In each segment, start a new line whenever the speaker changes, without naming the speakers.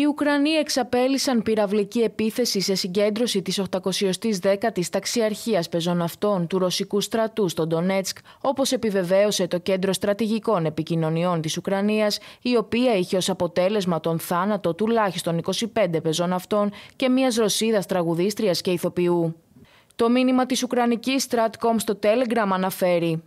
Οι Ουκρανοί εξαπέλυσαν πυραυλική επίθεση σε συγκέντρωση της 810ης ταξιαρχίας πεζοναυτών του ρωσικού στρατού στο Ντονέτσκ, όπως επιβεβαίωσε το Κέντρο Στρατηγικών Επικοινωνιών της Ουκρανίας, η οποία είχε ως αποτέλεσμα τον θάνατο τουλάχιστον 25 πεζοναυτών και μιας ρωσίδας τραγουδίστριας και ηθοποιού. Το μήνυμα της Ουκρανικής Stratcom στο Telegram αναφέρει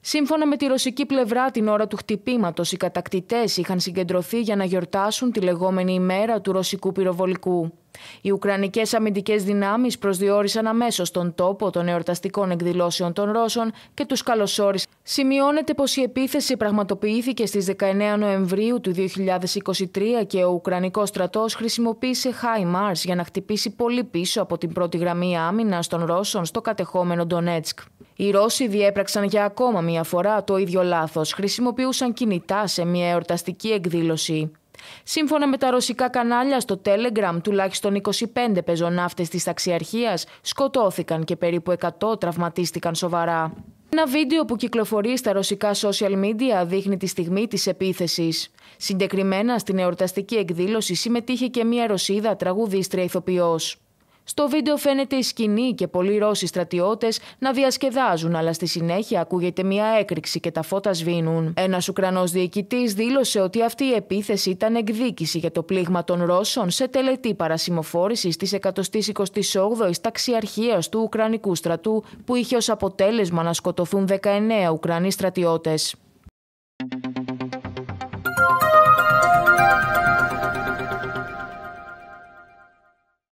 Σύμφωνα με τη ρωσική πλευρά, την ώρα του χτυπήματος, οι κατακτητές είχαν συγκεντρωθεί για να γιορτάσουν τη λεγόμενη ημέρα του ρωσικού πυροβολικού. Οι Ουκρανικές αμυντικές δυνάμεις προσδιορίσαν αμέσως τον τόπο των εορταστικών εκδηλώσεων των Ρώσων και τους καλωσόρισαν. Σημειώνεται πως η επίθεση πραγματοποιήθηκε στις 19 Νοεμβρίου του 2023 και ο Ουκρανικός στρατός χρησιμοποίησε high Mars για να χτυπήσει πολύ πίσω από την πρώτη γραμμή άμυνας των Ρώσων στο κατεχόμενο Ντονέτσκ. Οι Ρώσοι διέπραξαν για ακόμα μία φορά το ίδιο λάθος. Χρησιμοποιούσαν κινητά σε μία εορταστική εκδήλωση. Σύμφωνα με τα ρωσικά κανάλια στο Telegram, τουλάχιστον 25 πεζοναύτες της ταξιαρχίας, σκοτώθηκαν και περίπου 100 τραυματίστηκαν σοβαρά. Ένα βίντεο που κυκλοφορεί στα ρωσικά social media δείχνει τη στιγμή της επίθεσης. Συγκεκριμένα στην εορταστική εκδήλωση συμμετείχε και μία Ρωσίδα τραγουδίστρια ηθοποιός. Στο βίντεο φαίνεται η σκηνή και πολλοί Ρώσοι στρατιώτες να διασκεδάζουν, αλλά στη συνέχεια ακούγεται μια έκρηξη και τα φώτα σβήνουν. Ένας Ουκρανός διοικητής δήλωσε ότι αυτή η επίθεση ήταν εκδίκηση για το πλήγμα των Ρώσων σε τελετή παρασημοφόρησης της 128ης ταξιαρχίας του Ουκρανικού στρατού που είχε ως αποτέλεσμα να σκοτωθούν 19 Ουκρανοί στρατιώτες.